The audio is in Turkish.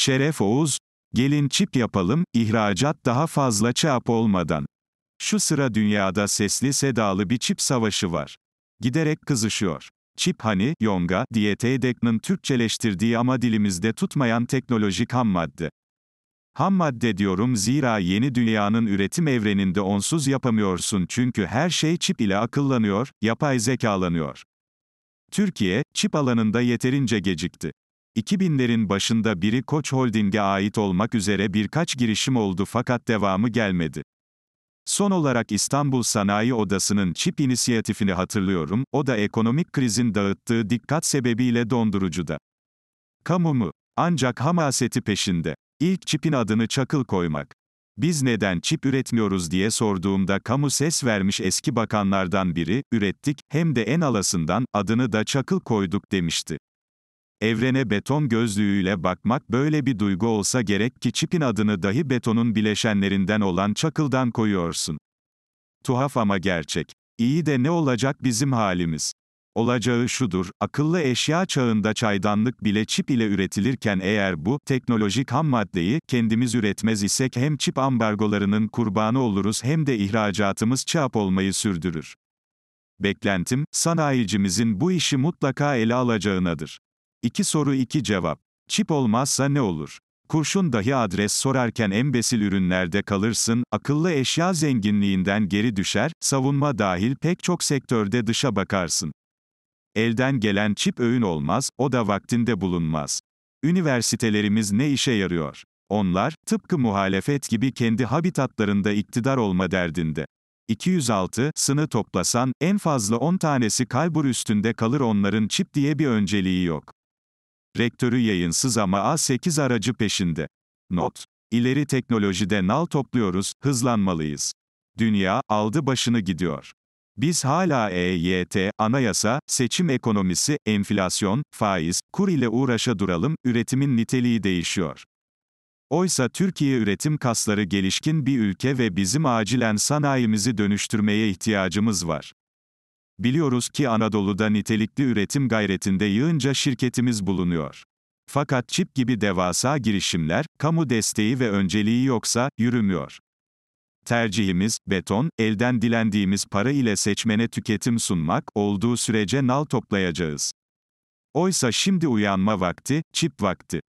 Şeref Oğuz, gelin çip yapalım, ihracat daha fazla çap olmadan. Şu sıra dünyada sesli sedalı bir çip savaşı var. Giderek kızışıyor. Çip hani, yonga, diye TEDEK'nin Türkçeleştirdiği ama dilimizde tutmayan teknolojik ham madde. Ham madde diyorum zira yeni dünyanın üretim evreninde onsuz yapamıyorsun çünkü her şey çip ile akıllanıyor, yapay zekalanıyor. Türkiye, çip alanında yeterince gecikti. 2000'lerin başında biri Koç Holding'e ait olmak üzere birkaç girişim oldu fakat devamı gelmedi. Son olarak İstanbul Sanayi Odası'nın çip inisiyatifini hatırlıyorum, o da ekonomik krizin dağıttığı dikkat sebebiyle dondurucuda. Kamu mu? Ancak hamaseti peşinde. İlk çipin adını çakıl koymak. Biz neden çip üretmiyoruz diye sorduğumda kamu ses vermiş eski bakanlardan biri, ürettik, hem de en alasından, adını da çakıl koyduk demişti. Evrene beton gözlüğüyle bakmak böyle bir duygu olsa gerek ki çipin adını dahi betonun bileşenlerinden olan çakıldan koyuyorsun. Tuhaf ama gerçek. İyi de ne olacak bizim halimiz? Olacağı şudur, akıllı eşya çağında çaydanlık bile çip ile üretilirken eğer bu teknolojik ham maddeyi kendimiz üretmez isek hem çip ambargolarının kurbanı oluruz hem de ihracatımız çap olmayı sürdürür. Beklentim, sanayicimizin bu işi mutlaka ele alacağınadır. İki soru iki cevap. Çip olmazsa ne olur? Kurşun dahi adres sorarken embesil ürünlerde kalırsın, akıllı eşya zenginliğinden geri düşer, savunma dahil pek çok sektörde dışa bakarsın. Elden gelen çip öğün olmaz, o da vaktinde bulunmaz. Üniversitelerimiz ne işe yarıyor? Onlar, tıpkı muhalefet gibi kendi habitatlarında iktidar olma derdinde. 206, sını toplasan, en fazla 10 tanesi kalbur üstünde kalır onların çip diye bir önceliği yok. Rektörü yayınsız ama A8 aracı peşinde. Not. İleri teknolojide nal topluyoruz, hızlanmalıyız. Dünya, aldı başını gidiyor. Biz hala EYT, anayasa, seçim ekonomisi, enflasyon, faiz, kur ile uğraşa duralım, üretimin niteliği değişiyor. Oysa Türkiye üretim kasları gelişkin bir ülke ve bizim acilen sanayimizi dönüştürmeye ihtiyacımız var. Biliyoruz ki Anadolu'da nitelikli üretim gayretinde yığınca şirketimiz bulunuyor. Fakat çip gibi devasa girişimler, kamu desteği ve önceliği yoksa, yürümüyor. Tercihimiz, beton, elden dilendiğimiz para ile seçmene tüketim sunmak, olduğu sürece nal toplayacağız. Oysa şimdi uyanma vakti, çip vakti.